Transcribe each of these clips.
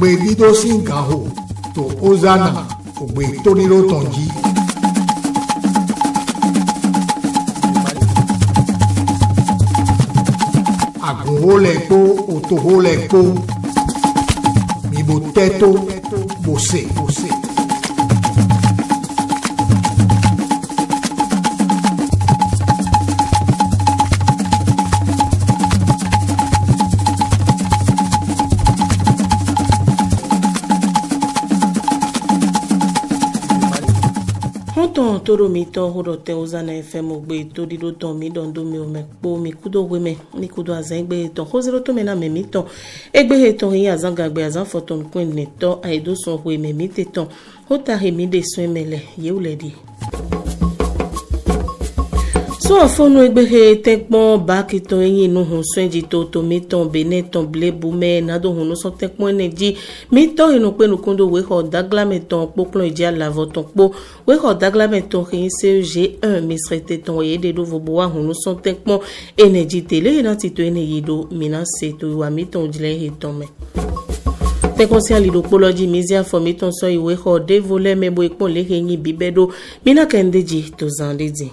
ogbegidosi nkaho to ozana ogbe tónírótànjí. àgùnwó lẹ kó òtòwó lẹ kó ìbò tẹ́tó bòsè. hɔtɔn toro mi tɔ hoɖɔ tɛ woza na fɛn mo gbe toɖiɖo tɔn mi mi o mɛ kpo mi kudo we mɛ mi kudo azã egbe he tɔn xozero to mi tɔn egbe he tɔn yi azã gagbe azã fɔtɔn nukun ene tɔ ayedo sɔn hoe mɛ mi te tɔn hota he mi de sɔn mɛ soafɔnu egbehe tɛkpɔn bakitɔn eyi nuhu sɔɛdzitɔ tomitɔn benetɔn blebumɛ nadohun nusɔn tɛkpɔn enedzi mitɔ enukpe nukundo wexɔ daglametɔn kpokplɔ edzi alavɔtɔn kpo wexɔ daglametɔn xeyinse g1 misrɛtetɔn oye deɖo vobo wahun nusɔn tɛkpɔn enedzi tele yina tito eneyi do mina seto iwa mitɔn dzile ehetɔn mɛ tẹkọsí alìdókpọlọjì mizia fọmítọsọ ìwé xɔ dévolẹmẹbọ ìpọnlẹ hẹyìn bíbẹ ɖo mina kẹndéjì tó zan dédì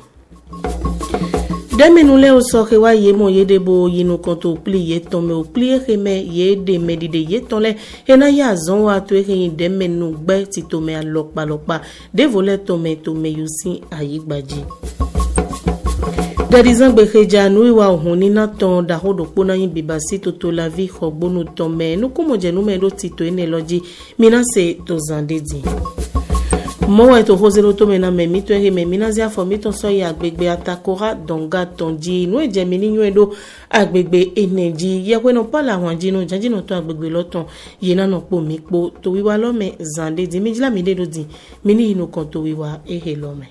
dɛmɛnulɛ sɔxe wa yemɔ ye de bo yinukɔntɔ kpli ye tɔmɛ o kpli exe mɛ ye de mɛ dide ye tɔn lɛ hena ya zɔn wa to exe yin dɛmɛnu gbɛ ti tɔmɛ alɔkpalɔkpa devo lɛ tɔmɛ tɔmɛ yo si ayi gbadzi dẹ̀dizan gbèxedza nuyiwa e òhun nínà tán dàhódòkpó náà yín bìbà sí tòtò la vi xɔgbónu tán mɛ nukumọ̀jẹ̀nu mɛ ló ti tó yín e lọ́jí mina se tó zan dé mɔwɔ eto xozelo tome na mɛ mitɔ ehe mɛ minazi afɔ mitɔ sɔ yi agbegbe atakora dɔnga tɔndzi nu edzemi ni nyuie ɖo agbegbe enedzi yɛkoe nɔ pala ahɔndzi nu dzadzi nɔ tɔ agbegbe lɔtɔn yina nɔ kpo mikpo towiwa lɔmɛ zan de di la mi de do di mini yinu kan towiwa ehe lɔmɛ.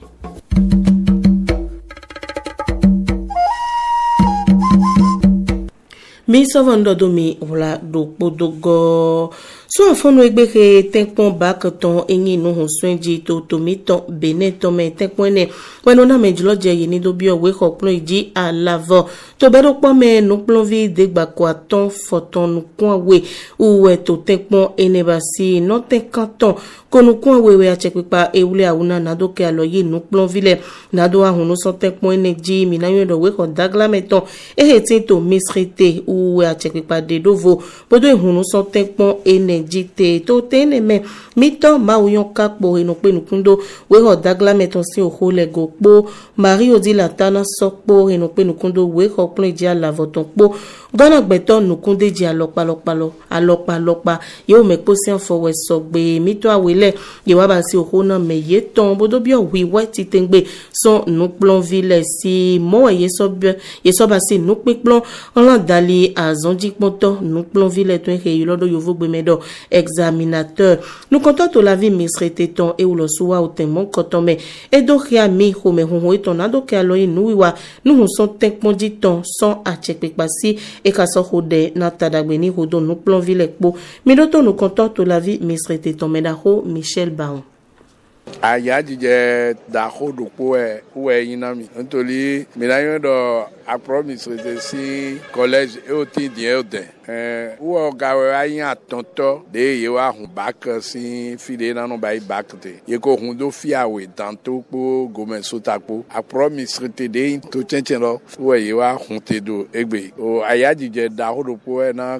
mi sɔvɔ ŋdɔ domi do ɖo kpodogɔɔ so afɔnu egbeke tɛkpɔn baketɔn enyi nuhu sɔnji to tomitɔn bene tɔmɛ tɛkpɔn nɛ wɛnu namɛ julɔjɛ yini do bi ɔwɛ xɔ kplɔ idzi alavɔ tobɛdo kpɔmɛ nukplɔvi degbako atɔn fɔtɔn nukuawe uwɛ to tɛkpɔn enebasi nɔtɛkatɔn konukuawe wɛ atsɛkpekpa ewle awuna nadoke alɔ yi nukplɔvi lɛ nado ahunusɔ tɛkpɔn ene dzi minayɔ dɔ wɛ xɔ daglamɛtɔn eheti to misrite uwɛ atsɛkpekpa dedovo bodo ihunusɔ e tɛkpɔn ene dzite to tene me mitɔ mawu yɔn kakpo d'agla wehɔ ton si oho le gokpo mario di latana sɔkpo enokpenukundo wehɔ kplɔ edzi alavɔtɔnkpo gbọ́nà gbẹ̀tọ́ nùkún déjì alọ́palọ́palọ́ alọ́palọ́pa yóò mẹ́kó sí àfọwẹ́ sọ̀gbẹ́ mítọ́ àwẹ́lẹ̀ yẹ̀wá bá sí òkú náà mẹ̀yẹ́ tán bódó bí ọ̀wé wẹ́ ti tẹ́ngbẹ́ sàn nùplọ́n vilẹ̀ sí mọ́wẹ́ yẹ́sọ́ba sí nùpíplọ́n ọlọ́dàlẹ̀ àzọ́njípọ́ntọ́ nùplọ́n vilẹ̀ tó ń xèyí lọ́dọ̀ yòówó gbẹmẹ́dọ̀ examinateur nukọ́ntọ́ tó la vi mèsìrè tẹ̀tàn ewu lọ sùwà òtẹ̀ mọ́kọ́tọ́ mẹ́ edoxia mi xome huhun etɔ̀ nadokɛ alɔ yi nuwiwa nuhun sɔn tɛkpɔnji tɔn sɔn atsɛkpekpa si e ka sɔ xo dɛ na tadagbe ni xo do nukplɔvi le kpo miɖo to nukɔntɔ to la vi misre tetɔme ɖa xo michel baon aya dzidzɛ da xo ɖokpo ɛ wɔ yin na mi ntoli mina yɔ dɔ akprɔ misre te si kɔlɛji ewo ti diɛ o dɛ Eh, wo gawe wa yin de ye hun si filé dans nanu ba yi bak te rondo ko hun do fi awe tanto kpo gome sota kpo akpɔrɔ misiri te de yin wo ye hun un egbe o aya jijɛ daho do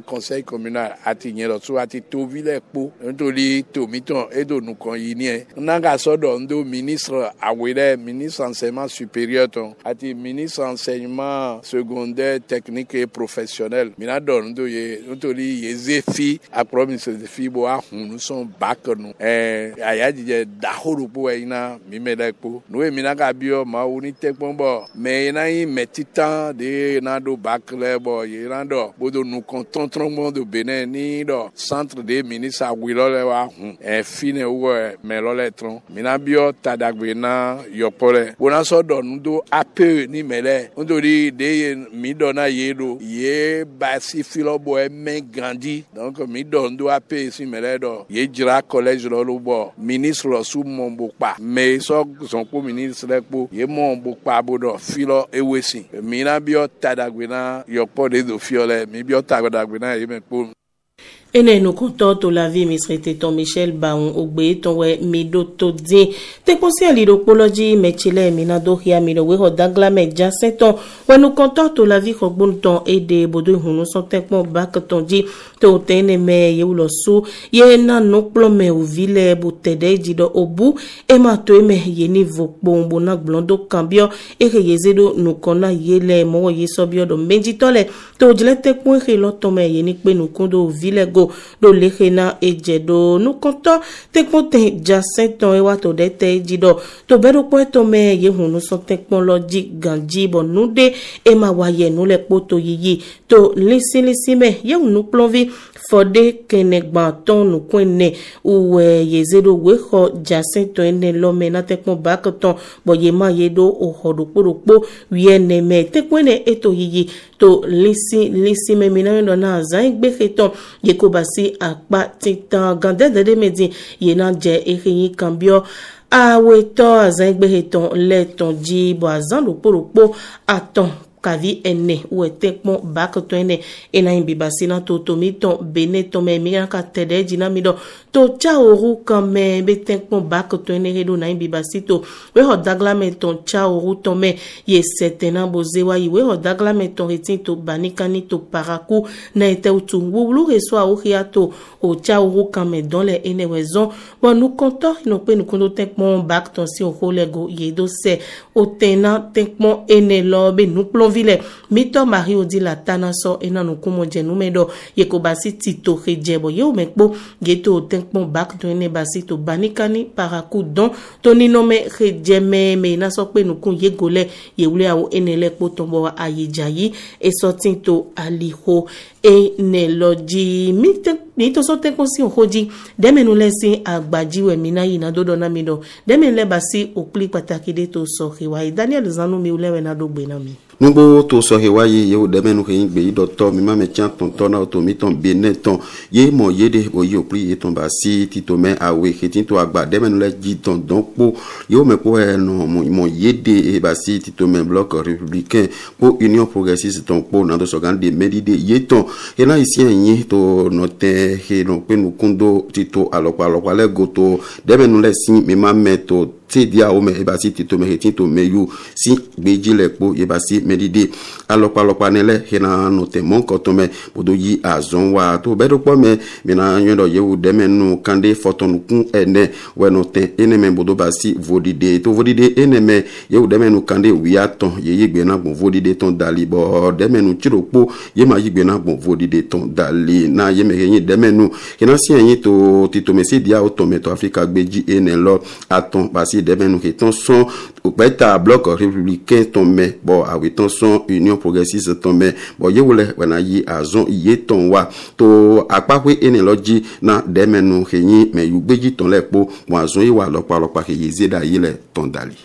conseil e communal ati soit lɔ so ati tovi lɛ kpo nítorí tomitɔn edo nukɔ yi niɛ nnaga sɔdɔ ndo ministre awe ministre enseignement supérieur ton ati ministre enseignement secondaire technique et professionnel mina dɔ ndo ye nítorí yezefi akplɔmisezefi bo ahun nusɔn bakenu ɛɛ ayadzidzɛ dahoɖokpo ɛyina mime ɖe kpo nuwe mina ka biɔ mawu ni tɛ kpɔm bɔ mɛ yina yi mɛ titan de yina do bakilɛ bɔ yina dɔ bodo nukɔn tɔntɔnmɔ do benɛ ni dɔ centre de minisa awui lɔlɛ wa hun ɛɛ fi ne wɔ mɛ lɔlɛ trɔn mina biɔ tadagbe na yɔkpɔ lɛ bonasɔ dɔ nudo ape ni mɛ lɛ nítorí de ye mi dɔ na ye do ye basi filɔ bɔ ɛmɛ gandi donc mi dɔn do ape si mi lɛ dɔ yedzra kɔlɛji lɔ lo bɔ ministre lɔ su mɔ bo kpa mɛ sɔ zɔnkpo ministre kpo ye mɔ bo kpa bo dɔ fi lɔ ewe si mi na bi yɔ tadagbe na yɔkpɔ de do fi yɔ lɛ mi bi yɔ tadagbe na ye mɛ kpo ene nou kontor to la vi misrete ton Michel Baon ogbe ton we mido to din. Te konsi aliro poloji me chile mina do hia miro we ho dagla me jasen ton we nou kontor to la vi kogbon ton ede bodo hunu son tekpon bak ton ji te o tene me ye ou lo sou ye nan nou plon me ou vile bo tede jido obu ema to eme ye ni vokbo mbo nak blondo kambio ere ye zedo nou kona ye le mo ye sobyo do menjitole te o jile tekpon ere lo tome ye ni kpe nou kondo ou go mo lo lehe na e dze ɖo nukɔtɔ tekpɔ te dzase tɔ ewa to ɖe te dzi ɖɔ to bɛ ɖokpɔ etɔ mɛ ye hun nusɔ tekpɔ lɔ dzi gãdzi bɔ nu ɖe ema wa yɛ nu le kpoto yiyi to lisilisi mɛ ye hun nukplɔvi fɔ ɖe kenegbãtɔ nukun ene uwɛ yeze ɖo we xɔ dzase tɔ ene lɔ mɛ na tekpɔ baketɔ bɔ ye ma ye ɖo oxɔ ɖokpoɖokpo wiɛ ne mɛ tekpɔ ene eto yiyi to lisilisi mɛ mina yɔ dɔ na zan gbe xetɔ yeko kobasi akpa titan gandede de medin yena dze eheyin kan biɔ awetɔ azãgbehetɔn lɛ tɔn dzi bɔ azã ɖokpoɖokpo atɔn kavi ene wɛ tɛkpɔn bak tɔn ene ena yi biba sena to tomi tɔn bene tɔmɛ miya ka tɛdɛ jina mi dɔ to tsa oru kan mɛ be tɛkpɔn bak tɔn ene hedo na yi biba si to we hɔ dagla mɛ tɔn tsa oru tɔn mɛ ye sɛtɛna bo ze wa yi we hɔ dagla mɛ tɔn reti to banikani to paraku na yi tɛ o tu wowulu reso awo xia to o tsa oru kan mɛ dɔn le ene wɛ zɔn bɔn nukɔntɔ yinɔ pe nukundo tɛkpɔn bak tɔn si o ko lɛ go yedo sɛ o tɛna tɛkpɔn ene lɔ be nukplɔn nyɔnuvi le mitɔ mario di la tana sɔ ena nukumɔdzenume ɖɔ yeko basi ti toxe dze bɔ yewo me kpo geto o te kpɔn bakto ene basi to banikani paraku dɔn to ninɔme xe dze mɛmɛ na sɔ pe nukun yego lɛ yewuli awo ene lɛ kpo tɔn bɔ ayi dza yi esɔti to alixo ene lɔ dzi mi te nitɔsɔ tɛkun si oho dzi dɛmɛnu lɛ si agbadzi wɛ mina yina dodo na mi dɔ dɛmɛnu lɛ basi okpli pataki de to sɔ xewa ye daniel zanu mi wulɛ wɛ na do gbe na mi. nugbo to to sɔhe wa ye ye o dɛmɛ nu hɛn gbe yi dɔ tɔ mi ma mɛ tiɲɛ tɔn tɔn mi tɔn be ne tɔn ye mɔ ye de o ye o kpli ye tɔn ba si ti to mɛ awe heti to agba dɛmɛ nu lɛ dzi tɔn dɔn kpo ye o mɛ kpo ɛ de e ba si ti to mɛ républicain kpo union progressiste tɔn kpo na to sɔgan de mɛ di de ye tɔn yena yi si ɛyin to nɔ tɛ he nɔ pe nu kundo ti to alɔkpa alɔkpa ma mɛ te dia wo me eba si tito me heti to me yu si gbeji le po eba si medide alopa lopa nele hena no te mon koto me bodo yi azon wa to bedo po me mina nyo do yewu de nu kande foton ene we no te ene me bodo ba si vodide to vodide ene me yewu de me nu kande wi aton ye ye gbe na gbon vodide ton dali bo de me nu chiro po ye ma yi gbe na vodide ton dali na ye me yin de nu hena si yin to tito me si dia o me to afrika gbeji ene lo aton parti ɖebenu ke tɔn sɔn okpɛta blɔk républicain tɔn mɛ bɔn awi tɔn sɔn union progressiste tɔn mɛ bɔn yewo le wɛna yi azɔn iye tɔn wa to akpakoe ene lɔ dzi na ɖebenu ke nyi mɛ yugbedzi tɔn lɛ kpo mɔ azɔn yi wa lɔkpalɔkpa ke yeze da yi le tɔn dali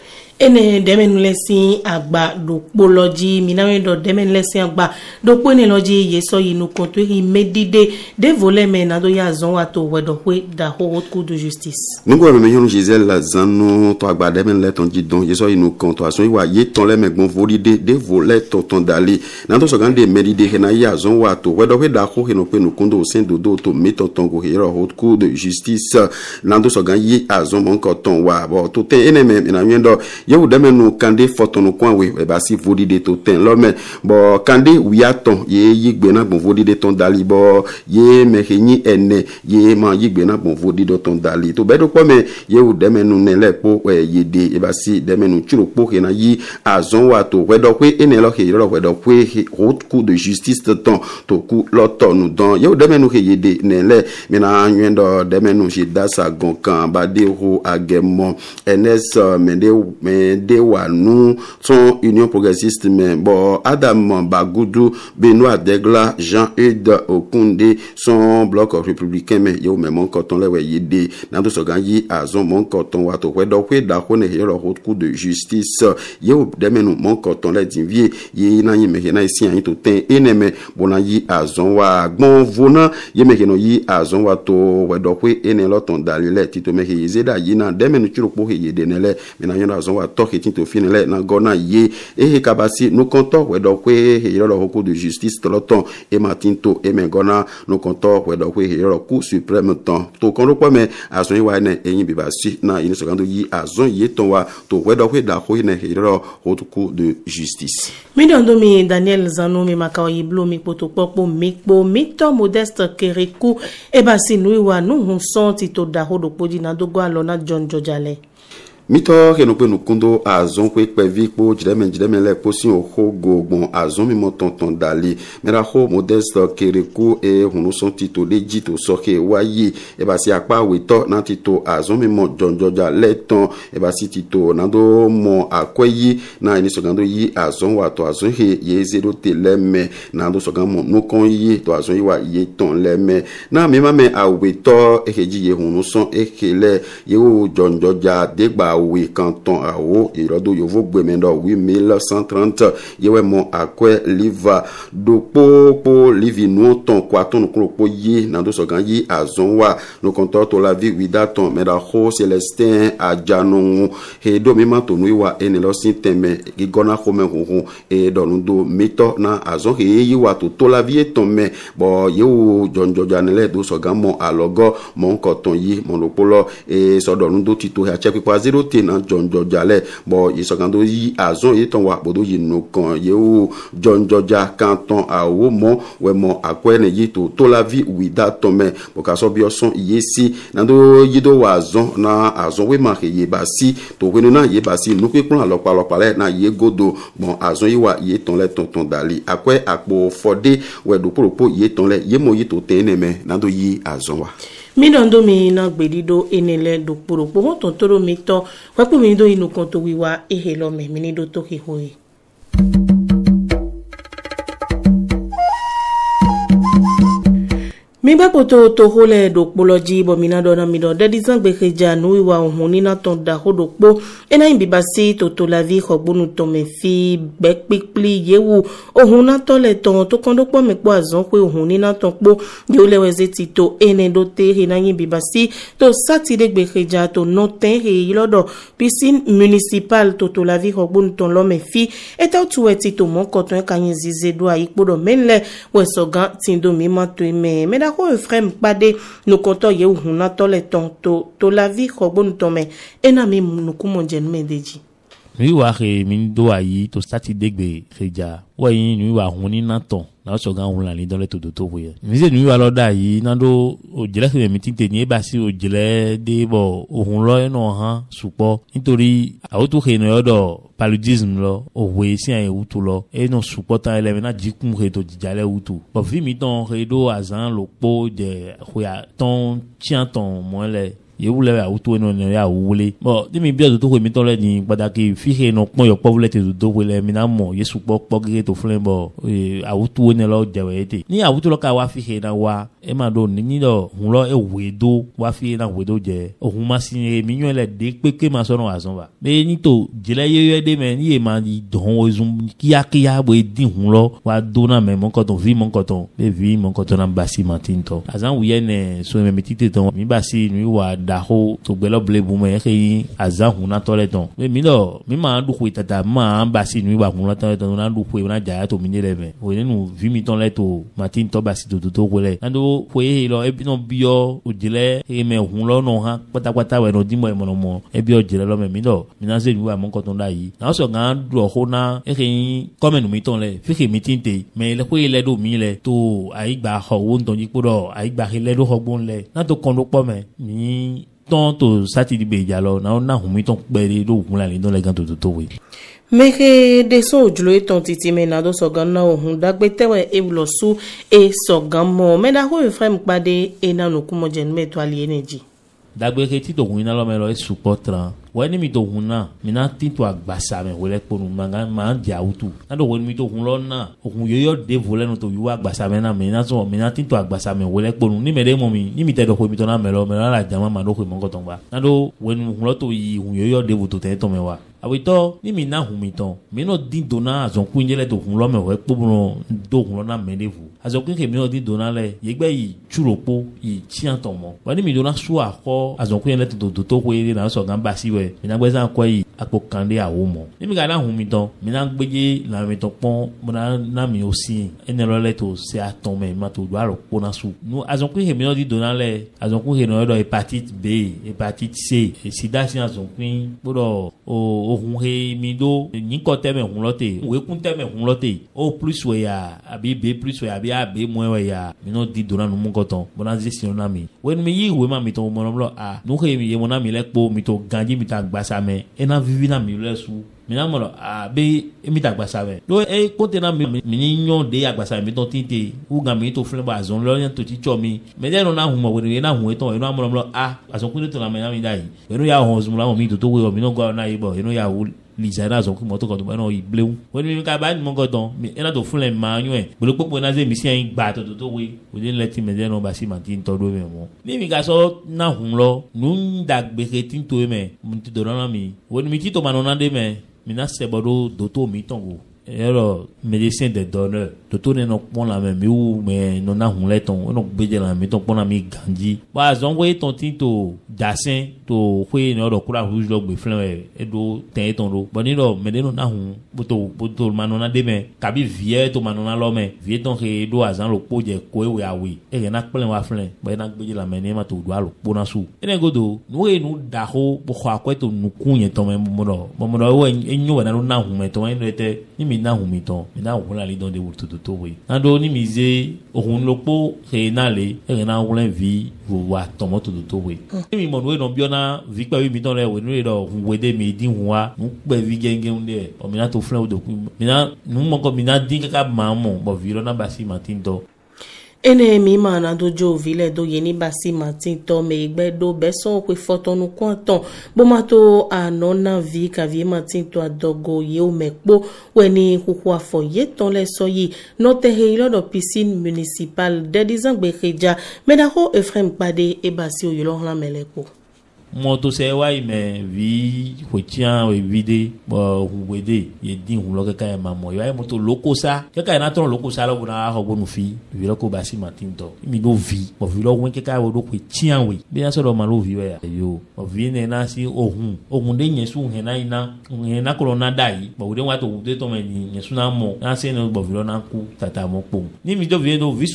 ene dɛmɛnu lɛ si agba ɖokpo lɔdzi minawe dɔ dɛmɛnu lɛ si agba ɖokpo ne lɔdzi yesɔ yi nukun to yi medide devo lɛ mɛ nado ya zɔn wa to wɛdɔƒe da xoxo ku do justice. nugu ɛmɛ mi yɔnu giselle la zanu tɔ agba dɛmɛnu lɛ tɔn dzi dɔn yesɔ yi nukun tɔ asɔn wa ye tɔn lɛ mɛ gbɔn voli de devo lɛ tɔtɔn dali nato sɔgan de medide hena ya zɔn wa to wɛdɔƒe da xo hena pe nukun do sen dodo to mi justice nato sɔgan ye azɔn mɔ nkɔtɔn wa bɔn to tɛ ene yewu ɖeme nu kande fɔtɔnukun awoe eba si voɖi de to tɛn lɔmɛ bɔn kande wuya tɔn ye yi gbena gbɔn voɖi de tɔn dali bɔn ye mexe nyi ene ye ma yi gbena gbɔn voɖi de tɔn dali to bɛ ɖo kpɔmɛ yewu ɖeme nu nɛ lɛ kpo ɛ ye de eba si ɖeme nu tsiro kpo xena yi azɔn wa to wɛdɔkoe ene lɔ xe yɔrɔ wɛdɔkoe xe o ku de justice tɔn to ku lɔ tɔ nu dɔn yewu ɖeme nu xe ye de nɛ lɛ mina nyuie dɔ ɖeme nu si dasa gɔn kan ba de ho agɛmɔ enes mɛ de me de wa nu ton union progressiste me bo adam bagudu benoît degla jean ed okunde son bloc républicain me yo me mon coton le we yede na to so ganyi azon mon coton wa to we do we da ko ne yo lo coup de justice yo de me nu mon coton le din vie ye na yin me he na isi an to ten ene me bona yi azon wa gbon vona ye me he no yi azon wa to we do we ene lo ton dalile tito me he yezeda yi na de me nu chiro po he yede ne le me na yin azon wa tɔxi ti to fini lɛ na gɔna ye eye kaba si nukɔntɔ wɛdɔ koe heyɔrɔ hoko de justice tɔlɔtɔn ema ti to eme gɔna nukɔntɔ wɛdɔ koe heyɔrɔ ku supreme tɔn to kɔnɖokpɔ mɛ azɔn yi wa ne eyin biba si na yi ni sɔgando yi azɔn yi tɔn wa to wɛdɔ koe da koe ne heyɔrɔ hoko de justice. mílíọ̀nù domi daniel zanu mi ma ka oyi blo mi kpoto kpɔkpo mi kpo mi tɔ modeste kereku eba si nu iwa nuhun sɔn ti to da ho ɖokpo dzi na dogo alɔ na mitɔ xenu kpe nukundo azɔn kpe kpɛvi kpo dziɖeme dziɖeme lɛ kposi oxo gogbɔn azɔn mimɔ tɔntɔn dali mɛraxo modeste kereku eye hunusɔn tito ɖe dzi to sɔxe wayi ebasi akpa awetɔ na tito azɔn mimɔ dzɔndzɔdza lɛ tɔn ebasi tito nado mɔ akɔyi na eni sɔgando yi azɔn wa tɔ azɔn he ye zeɖo te lɛ mɛ nado sɔgamɔ nukɔn yi tɔ azɔn yi wa ye tɔn lɛ mɛ na mimamɛ awetɔ ehe dzi ye hunusɔn ehe lɛ yewo dzɔndzɔdza degba Aoui, canton Ao, Irodo Yovo Gwemendo, 8130, Yewemo Akwe, Liva, Dopo, Po, Livi, Nuoton, Kwaton, Kropo, Ye, Nando Sogan, Ye, Azonwa, Nokontor, Tolavi, Widaton, Medaho, Celestin, Adjanon, Hedo, Mimanto, Nuiwa, Enelosin, Teme, Gigona, Kome, Hon, Edonundo, Mito, Na, Azon, Yewa, Tolavi, Etome, Bo, Yewo, Jonjoja, Nele, Do Sogan, Mon, Alogo, Mon, Koton, Ye, Mon, Lopolo, E, Sodonu, Do, Tito, Hache, Pipa, 0 ɖo tena dzɔndzɔdza lɛ bɔn yisɔgando yi azɔn yi tɔn wa kpodo yi nu kan ye wo dzɔndzɔdza kantɔn awo mɔ wɛmɔ akɔɛ ne yi to tolavi wida tɔmɛ bɔkasɔ bi ɔsɔn iye si nando yi do wa azɔn na azɔn we ma he ye ba si tohenu na ye ba si nukpekplɔ alɔkpalɔkpa lɛ na ye godo bɔn azɔn yi wa ye tɔn lɛ tɔntɔn dali akɔɛ akpo fɔde wɛdokpolokpo ye tɔn lɛ ye mo yi to tɛn ne mɛ nando yi azɔn wa midondo mi na gbedido enele do kporo kpo ŋutɔntoro mi tɔ wɛkpo mi do inu kɔnto wiwa ehe lɔ mɛ mi ni do to xexo migbe kpoto toho le ɖokpolɔ dzi bɔ mina dɔ na mi dɔ ɖeɖi zã gbexe dza nuwiwa ohun nina tɔn da ho ɖokpo ena yi bibasi toto la vi xɔgbonu tɔmɛ fi gbɛkpikpli yewu ohun natɔ le tɔn to kɔn ɖokpɔ mi kpɔ azɔ pe ohun nina tɔn kpo yewo le wɛze ti to ene ɖo te he na yi bibasi to sati de gbexe dza to nɔ tɛ he lɔdɔ piscine municipal toto la vi xɔgbonu tɔn lɔmɛ fi eta tu ɛti to mɔ kɔtɔn kanyi zize do ayikpo dɔ mɛ ko efraim kpade nukɔtɔ ye hunatɔ le tɔn to to la vi xɔgbonutɔ me ena mi nukumɔdzenumɛ de dzi nuyiwa xe min do ayi to sati degbe xeja wayi nuyiwa huni na tɔn na sɔ gan hun lani dɔlɛ todo to koyɛ mise nuyiwa lɔ da ayi na do o jɛlɛ xexi mi ti te ni eba si o jɛlɛ de bɔ ohun lɔ yɛnɔ e hã sukpɔ nítorí àwòtò xe nìyɔ e dɔ paludisme lɔ òwe sian ye wutu lɔ eyinɔ sukpɔ tan yɛlɛ mɛ na jikun xe to jija lɛ wutu bɔn fi mi tɔn xe do azan lokpo jɛ xoya tɔn tiɲɛ tɔn mɔ lɛ yewule awo to yen nɔ y'awo wele bɔn dimi bia dodo ko mi tɔ lɛ nin pataki fihe nɔ kpɔn yɔ kpɔwulɛ te dodo ko lɛ mina mɔ yesu kpɔ kpɔ to filɛ bɔ ee awo to yen lɔ jɛwɛ ye te ni awo to lɔ ka wa fihe na wa e ma dɔn ni dɔ hun e woe do wa fihe na woe do jɛ o hun ma si ye mi nyɔɛ lɛ de kpekpe ma sɔn wa zɔn wa mɛ ni to jɛlɛ yeyɔ de mɛ ni ye ma dɔn o zun kíákíá bo e di hun wa do na mɛ mɔkɔtɔn vi mɔkɔtɔn bɛ e vi mɔkɔtɔn na basi ma ten tɔ azan wuyɛ nɛ so mɛ mi ti te tɔn mi basi mi wa da da ko togbɛlɔ bile bumɛ eke aza hun na tɔlɛ tɔn mɛ mi lɔ mi ma du koe tata ma basi nu ba hun na tɔlɛ tɔn na du koe na jaya to mi ne lɛ mɛ o ye nu vi mi tɔn lɛ to mati tɔ basi to toto ko lɛ nado koe lɔ ebi nɔ biyɔ o jelɛ eye mɛ hun lɔ nɔ hã kpatakpata wɛ nɔ dimɔ emɔnɔ mɔ ebi yɔ jelɛ lɔ mɛ mi lɔ mina nu ba mɔ kɔtɔn da yi n'a sɔ gan dɔ ko na eke kɔmɛ nu mi tɔn lɛ fike mi ti te mɛ koe lɛ do to ayigba xɔ wo ŋutɔ dzikpo dɔ ayigba xe lɛ do xɔ gbɔn lɛ n'a mi tõnd tɩ satɩd bee ja lɔ na na hũmi tõnd kpɛɛde do wʋkũ la le tõnd la gã to to we meke de etɔn titi me na do na ohun dagbe ewulɔ so esɔgan mɔ mɛ da ko efraim kpade ena nukumɔ jɛnumɛ to aliye ne dzi dagbeke ti do hun e na lɔ mɛ lɔ esu tran wɔ ɛni mi do na mina ti to agbasa mɛ wòle kponu manga ma di awutu na do wɔni mi do hun lɔ na ohun yɔyɔ de volɛ nu to yi agbasa mɛ na mɛ na sɔn mina ti to agbasa mɛ wòle kponu ni mɛ de mɔ mi ni mi tɛ dɔ mi tɔ na mɛ lɔ mɛ lɔ la jama ma do ko mɔgɔ tɔn ba na do wɔni hun lɔ to yi ohun yɔyɔ de voto tɛ tɔmɛ wa awitɔ ni mi na hun mi tɔn mi n'o di donna azɔnkun yɛlɛ do hun lɔmɛ o ekpobono do hun lɔna mɛ ne fu donna lɛ yegbɛ yi tsurokpo yi tiɲɛ tɔn mɔ wa ni mi donna su akɔ azɔnkun yɛlɛ to do to ko ye na sɔ gan baasi wɛ mi na gbɛzan kɔ yi akpo kande awo mɔ ni mi ka na hun mi tɔn mi na gbɛdze lamitɔ kpɔn mo na na mi o si enelɔ lɛ to se atɔn mɛ ohun he mi do nyikɔ tɛmɛ hun lɔ te wekun tɛmɛ hun lɔ te o plus wɛ ya a bi b plus wɛ a bi a b moins wɛ ya minnu di donna numu kɔtɔn bɔnna zi sinɔ na mi wɛni mi yi we ma mi tɔ mɔnɔ mi a nu he mi ye mɔnɔ mi lɛ kpo mi tɔ ganji mi ta gbasa mɛ ena vivi na mi lɛ su mina mɔlɔ a bɛ mi ta gbasa bɛ do e ko tena mi ni ɲɔ de agbasa mi tɔ ti te u gan mi to filɛ bɔ a zɔn lɔri to ti tsɔ mi mɛ ne yɛrɛ n'a hun ma wele n'a hun etɔn yen n'a mɔlɔ a a sɔn ko ne to la mɛ n'a mi da yi yen n'o y'a hɔn zumula mɔ mi to to yɔ mi n'o gɔlɔ n'a ye bɔ yen n'o y'a wuli lizana zɔn kumɔ tɔgɔ tɔgɔ n'o yi blewu wani mi ka ba ni mɔgɔ dɔn mɛ ɛna to fúnlɛ maa nyɔɛ bolo kpokpo na se misi yɛn gba tɔtɔtɔ we o de lɛ ti mɛ dɛ n'o ba si ma ti tɔ do mɛ mɔ mi mi ka sɔ na hun lɔ nu da gbeke ti to mɛ mu ti dɔrɔn na mi wani mi ti to ma nɔna de mɛ mina sɛbɔ do do to mi tɔn o yɔrɔ médecin des donneurs toto ne nɔ kpɔn la mɛ miwu mɛ nɔna hun lɛ tɔn enɔ gbedze la mɛ tɔn kpɔn na mi ganji wa zɔn ko etɔn ti to dasɛn to koe ne yɔrɔ kura hu lɔ gbe filɛ mɛ edo tɛn etɔn do bɔn ni dɔ mɛ ne nɔna hun boto boto ma nɔna de mɛ kabi viɛ to ma nɔna lɔ mɛ viɛ tɔn ke do azan lo kpo jɛ koe wo awoe eye na kpɛlɛn wa filɛ bɔn ena gbedze la mɛ ne ma to do alo kpo na su ene godo nu ye nu da ko bɔkɔ akɔɛ to nukun yɛ tɔn mɛ mɔmɔdɔ na do na hun mɛ tɔn eno yɛ tɛ ni la li dɔn de towe naɖo ni mi ze ohun lokpo xe na le ehe na wlɛ vi vovoa tɔmɔ toto towe hmm. ne mi mɔnu enɔ biɔna vi kpɛ wi mi tɔn lɛ wenu le dɔ huwe de mi di hua nukpɛ vi gɛngɛn de ɔ mina to filɛ o dokun mina numɔkɔ mina di kaka maa mɔ bɔn vi lɔ na basi ma ti tɔ ene mi ma na dojo ovile do yeni basi matin to me igbe do beso pe fotonu kwanton bo ma to ano na vi kavi matin to adogo ye o mekpo weni kuku afo ye ton le so yi no te he ilo do piscine municipal de dizan gbe keja medako Ephraim Pade e basi oyolo hlan melepo mɔtosɛwa yi mɛ vi kotiã evide hugbede ye di hulɔ kɛkɛ yɛ mamɔ iwa ye mɔto lokosa kɛkɛ yɛna tɔrɔ lokosa lɔ bɔna ahɔ bɔnu fi virɔ ko basi ma ti tɔ mi do vi mɔ virɔ wɛn kɛkɛ o do kotiã we bi yasɔ dɔ malo vi wɛ ayo mɔ vi ne na si ohun ohun de nyɛsu hɛna yi na hɛna kɔlɔ na da yi mɔ wuli wa to wuli tɔmɛ ni nyɛsu na mɔ na se ne mɔ virɔ na ku tata mɔ kpom ni mi do vi do vi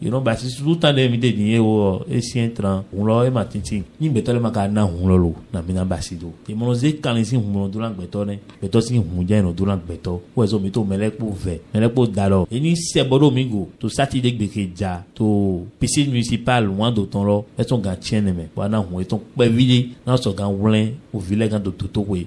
you know basi sutan le mi de ni ye wo esien tran ŋlɔ ema titi ni gbɛtɔ le ma ka na ŋlɔ lo na mi na basi do emɔlɔze kalin si ŋlɔ do la gbɛtɔ nɛ gbɛtɔ si ŋun jɛ yinɔ do la gbɛtɔ wɛzɔn mi to mɛlɛkpo vɛ mɛlɛkpo dalɔ eni sɛbɔdɔ mi go to sati de gbeke dza to pisi municipal wọn do tɔn lɔ ɛtɔn gan tiɲɛ nɛmɛ wa na ŋun etɔn kpɛvi de n'a sɔ gan wlɛ o vi lɛ gan do toto koe.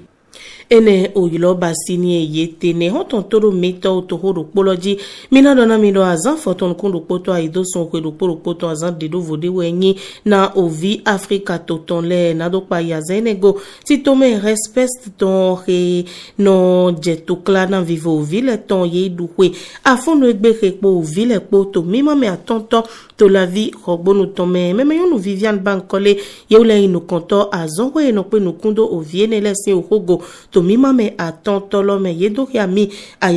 ene oyilɔ ba sini ye tene hɔn tɔn toro metɔ toho do kpolɔ dzi mina dɔna mi dɔ azã fɔtɔn kun do kpotɔ ayi do sɔn koe do kpo do kpotɔ azã de do vode wɔ enyi na ovi afrika to tɔn lɛ na do kpa yazã ene go ti to me respect tɔn he nɔ dzeto kla na vivo ovi le tɔn ye du koe afɔnu egbe he kpo ovi le kpo to mima me atɔntɔ to la vi xɔgbonu tɔn mɛ mɛmɛ nyɔnu vivian bankɔle yewo le yi nukɔntɔ azɔ wɔ yenɔ kpe nukun do ovie ne lɛ si ohogo to mame atɔ̃ tɔlɔmɛ yedokya mi a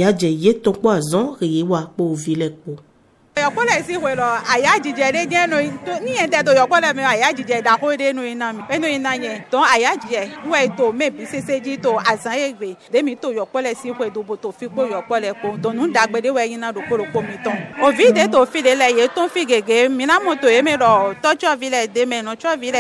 yetɔ̃ kpɔ ton ɣeyiwa kpɔ ovi yɔkpɔlɛ si wɛ lɔ a y'a de diɲɛ nɔ to ni yɛn tɛ to yɔkpɔlɛ mi a y'a dako de nɔ ina mi bɛ nɔ ina yɛ wɛ to mɛ bi to ye gbe de mi to si wɛ dobo to fi ko ko dagbe de wɛ yina do mi tɔn o vi de to fi de ye to fi gege ye mi lɔ tɔtsɔ vi nɔtsɔ vi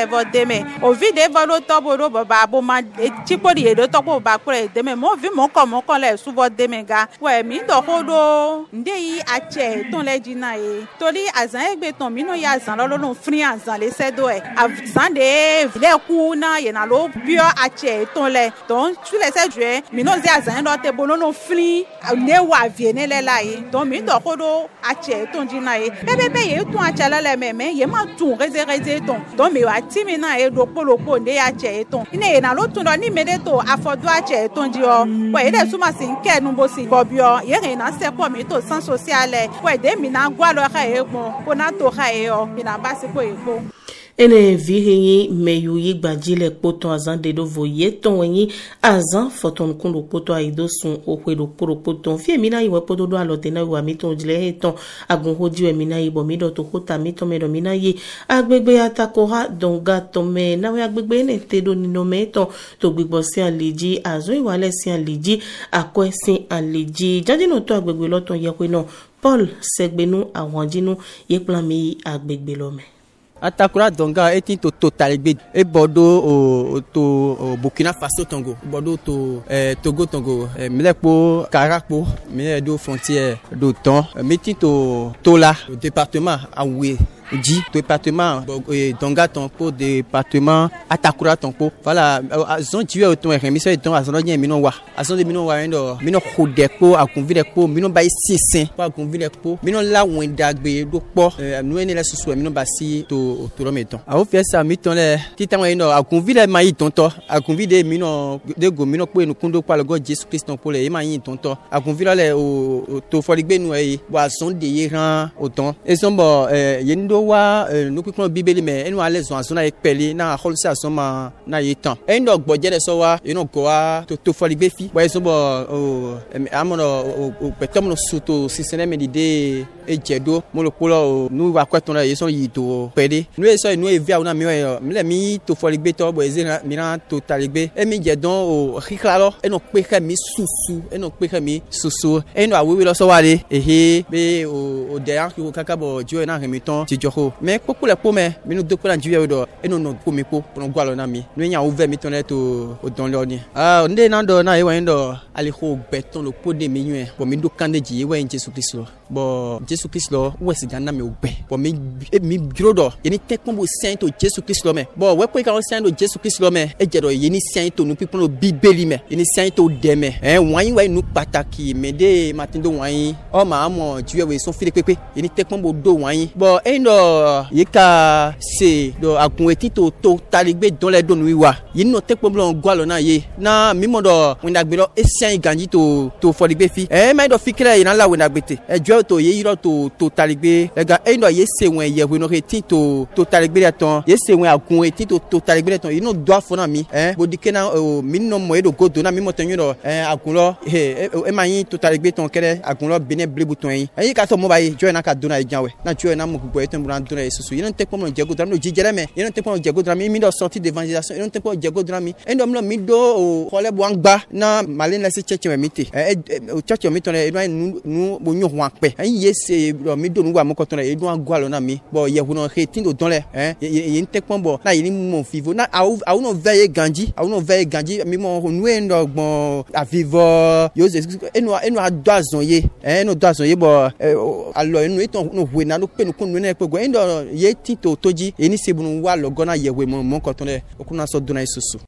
zan ye tori a zan ye gbe tɔn minnu y'a zan lɔ lɔlɔn firi a zan le sɛ do ye a zan de ye vilɛ ku na yena biɔ a cɛ tɔn lɛ tɔn su lɛ sɛ jɔ minnu zɛ a zan ye dɔ tɛ bɔ lɔlɔn firi ne wa vie ne lɛ la ye tɔn min dɔ ko do a cɛ tɔn di na ye pɛpɛpɛ ye tɔn a cɛ la lɛ mɛ mɛ ye ma tun rezereze tɔn tɔn mi wa ti min na ye do kpolokpo ne y'a cɛ ye tɔn ne yena lo tun dɔ ni me de to a fɔ do a cɛ tɔn di yɔ wa ye de suma n kɛ nubo si bɔ biɔ ye yena sɛ kɔ mi to san sosialɛ wa de mina gwalo xa ye ko n'a to xa ye yɔ mina basi ko ye ko. ene vihe meyu yi gbadzi le kpotɔ azã de ɖo vo ye tɔn wɛnyi azã fɔtɔnukun ɖo kpotɔ ayi do sun oƒe ɖo kpo ɖo kpotɔn fie mina yi wɔ kpoto ɖo alɔte na wo ami tɔn dzile he tɔn agunho dzi wɛ mina yi bɔ mi dɔ to ko ta mi tɔn mi dɔ mina yi agbegbe atakɔ ha dɔn ga na nawo agbegbe ene te ɖo ninɔmɛ tɔn to gbigbɔ si ali dzi azɔ yi wa lɛ si ali dzi akɔɛ si ali dzi dzadzinɔtɔ agbegbe lɔtɔn yɛ koe nɔ paul sɛgbɛnu awɔnjinu yekplami agbègbè lɔmɛ. atakura dɔnga eti to to taligbe e bɔ do o to o burkina faso tɔngo bɔ do to ɛ e, togo tɔngo ɛ e, milɛkpo karakpo milɛ do frontière do tɔn e, meti to to la o département awue di département euh, donga tɔnpo département atakura tɔnpo voilà zɔn tiwɛ o tɔn ɛhɛn misɛn dɔn a zɔn ɲɛ wa a zɔn de minnu wa yen dɔ minnu ko dɛ ko a kun vi dɛ ko minnu ba ye sinsin ko a dɛ ko minnu lawɛn dagbe do kpɔ euh, nu ye ne la susu minnu ba si to o tɔrɔ mi tɔn. awo fiyɛ sa mi tɔn dɛ titan yen dɔ a kun vi ma yi tɔntɔ a de minnu de go minnu kpo yen kundo kpa lɔgɔ jesu kristu kpo do wa nukpikplɔ bibeli mɛ enu alɛ zɔn azɔn na ye kpɛli na xɔlusi azɔn ma na ye tɔn eyin dɔ gbɔdze ɖe sɔ wa yen nɔ gɔ wa to to fɔli gbe fi bɔn ezɔn bɔ o amɔnɔ o gbɛtɔmɔ no soto sisɛnɛ mɛ dide edze do molokpolɔ o nu wa kɔtɔn dɛ yesɔn yi do pɛ nu ye sɔ nu ye via o na mi yɔ mi lɛ mi to fɔli gbe tɔ bɔn ezɛ mi na to tali gbe emi dze dɔn o xixla lɔ enɔ kpe xe mi susu enɔ kpe xe mi susu eyin dɔ awowi lɔ sɔ wa de ehe be o o dɛ yan kaka bɔ dzo yɛ na hɛmi dzidzɔ dzɔxo mɛ kpɔkpɔ le kpɔmɛ minnu do kpɔna dziwia wo dɔ eno nɔ kpɔmi kpɔ kplɔ gualɔ na mi nu enya wo vɛ mi tɔn lɛ to o dɔn lɛ ɔni ne na dɔ na ye wɔnyi dɔ ali gbɛtɔn lo kpɔ de mi nyuɛ bɔn mi do kan de dzi ye wɔnyi jesu kristu lɔ bɔn jesu kristu lɔ wɔ sida na mi o gbɛ bɔn mi e mi dzro dɔ yeni tɛ kpɔn bo sɛn to jesu kristu lɔ mɛ bɔn wɛ kpɔ ka wɔ sɛn to jesu kristu lɔ mɛ e dze dɔ yeni sɛn to nu kpikpɔn do bibeli mɛ yeni sɛn to dɛmɛ ɛ wɔnyi wɔnyi nu pataki mɛ de matendo wɔnyi ɔma amɔ dziwia wo ye sɔn fi de kpekpe yeni tɛ kpɔn bo do wɔnyi bɔn eyin dɔ dɔ yi ka se dɔ a kun to taligbe dɔn lɛ dɔnni wa yen nɔ tɛ kpɔmulɔ gualɔ na ye na mimɔ dɔ wendagbe dɔ esiɛn ganji to to fɔligbe fi ɛɛ mɛ dɔ fi kɛlɛ yina la wendagbe te ɛjɔ eh, to ye yirɔ to to taligbe ɛga eh, eyi eh, dɔ ye sewɛn yɛwɛ nɔ ke tito to taligbe dɛ tɔn ye oh, sewɛn a kun to taligbe dɛ tɔn yen nɔ do a na mi ɛɛ bodike na o mi nɔ mɔ ye do go do na mimɔ tɛ nyuie dɔ ɛɛ a kun lɔ ee sembran dɔrɔn ye susu yɛrɛ tɛ kpɔmɔ jɛgo dɔrɔn mi jijɛrɛ mɛ yɛrɛ tɛ kpɔmɔ jɛgo dɔrɔn mi mi dɔ sɔnti d'évangélisation yɛrɛ tɛ kpɔmɔ jɛgo dɔrɔn mi e dɔ mi dɔ mi do o xɔlɛ bɔ an gba na mali nɛsi cɛcɛ mi te ɛ o cɛcɛ mi tɔ dɛ eɖo nu nu o nyo hɔn akpɛ ɛn ye se dɔ mi do nuwa mɔkɔtɔ dɛ eɖo an gua lɔ na mi bɔn yehunɔ he ti do dɔn lɛ ɛn yen tɛ kpɔm bɔ na yini mɔ vivo na awo awo n'o vɛ ye ganji awo n'o vɛ ye ganji mi mɔ nu ye nɔ gbɔn avivɔ yose enu enu a do e azɔn e ye ɛn enu do azɔn ye bɔ ɛ alɔ enu etɔn e n'o hoe na no pe nu ko nu ne kpe gɔ yin dɔ ye tin to toji eni sebunu wa lɔ gɔna yɛwɛ mɔ dɛ o kuna sɔ donna ye soso.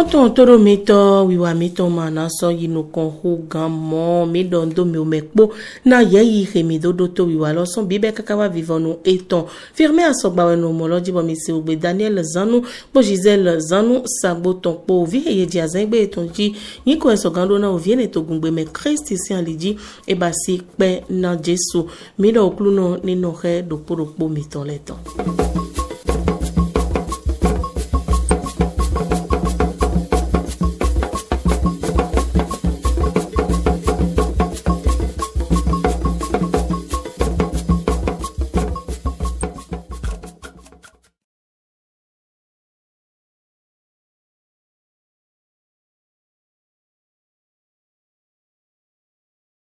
Tonton toro mitɔ wiwa mitɔ ma nasɔ yinukɔn ho gan mɔ midɔn do miome kpo na yɛ yi hemi dodo to wiwa lɔsɔn bibɛ kaka wa vivɔ nu etɔn firime asɔgbawɛ nu mɔlɔdibɔ mise ogbe Daniel Zanu Kpozizɛl Zanu sagbotɔn kpo ovi eye dzi azɛn gbe etɔn dzi nyiko ɛsɔgan do na ovi ene to gungbe mɛ kristi si ali dzi eba si kpɛ na Jesu midɔ okulu nɔ ninɔ hɛ dokpo dokpo mitɔ lɛ tɔn.